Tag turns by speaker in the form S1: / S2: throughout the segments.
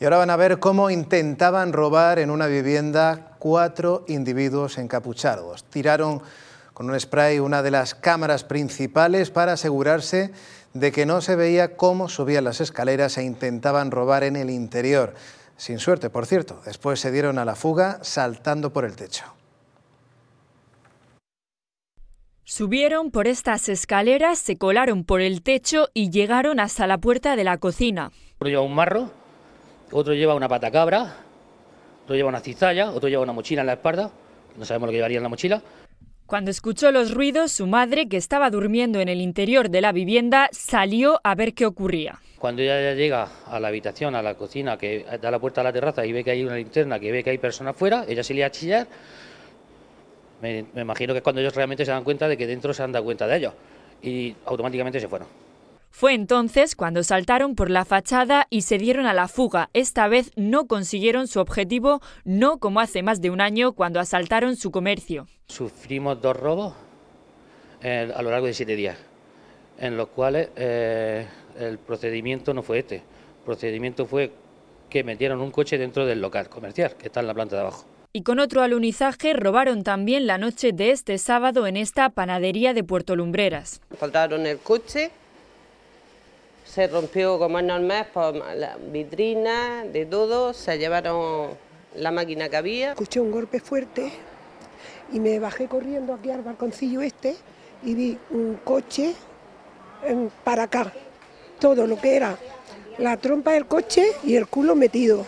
S1: Y ahora van a ver cómo intentaban robar en una vivienda cuatro individuos encapuchados. Tiraron con un spray una de las cámaras principales para asegurarse de que no se veía cómo subían las escaleras e intentaban robar en el interior. Sin suerte, por cierto. Después se dieron a la fuga saltando por el techo.
S2: Subieron por estas escaleras, se colaron por el techo y llegaron hasta la puerta de la cocina. un marro
S1: otro lleva una patacabra, otro lleva una cizalla, otro lleva una mochila en la espalda, no sabemos lo que llevaría en la mochila.
S2: Cuando escuchó los ruidos, su madre, que estaba durmiendo en el interior de la vivienda, salió a ver qué ocurría.
S1: Cuando ella llega a la habitación, a la cocina, que da la puerta a la terraza y ve que hay una linterna, que ve que hay personas fuera, ella se le a chillar. Me, me imagino que es cuando ellos realmente se dan cuenta de que dentro se han dado cuenta de ellos y automáticamente se fueron.
S2: Fue entonces cuando saltaron por la fachada y se dieron a la fuga. Esta vez no consiguieron su objetivo, no como hace más de un año cuando asaltaron su comercio.
S1: Sufrimos dos robos eh, a lo largo de siete días, en los cuales eh, el procedimiento no fue este. El procedimiento fue que metieron un coche dentro del local comercial, que está en la planta de abajo.
S2: Y con otro alunizaje robaron también la noche de este sábado en esta panadería de Puerto Lumbreras.
S1: Faltaron el
S3: coche se rompió, como es normal, por las vitrinas, de todo, se llevaron la máquina que había. Escuché un golpe fuerte y me bajé corriendo aquí al balconcillo este y vi un coche para acá, todo lo que era la trompa del coche y el culo metido.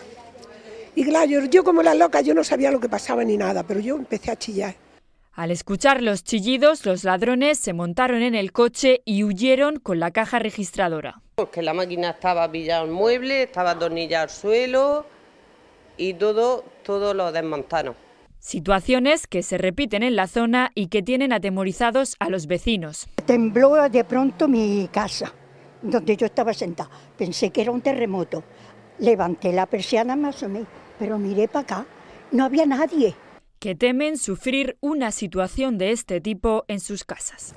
S3: Y claro, yo como la loca, yo no sabía lo que pasaba ni nada, pero yo empecé a
S2: chillar. Al escuchar los chillidos, los ladrones se montaron en el coche y huyeron con la caja registradora
S3: porque la máquina estaba pillada al mueble, estaba atornillada al suelo y todo, todo lo desmontaron.
S2: Situaciones que se repiten en la zona y que tienen atemorizados a los vecinos. Tembló de pronto mi casa, donde yo estaba sentada. Pensé que era un terremoto. Levanté la persiana, me asomé, pero miré para acá, no había nadie. Que temen sufrir una situación de este tipo en sus casas.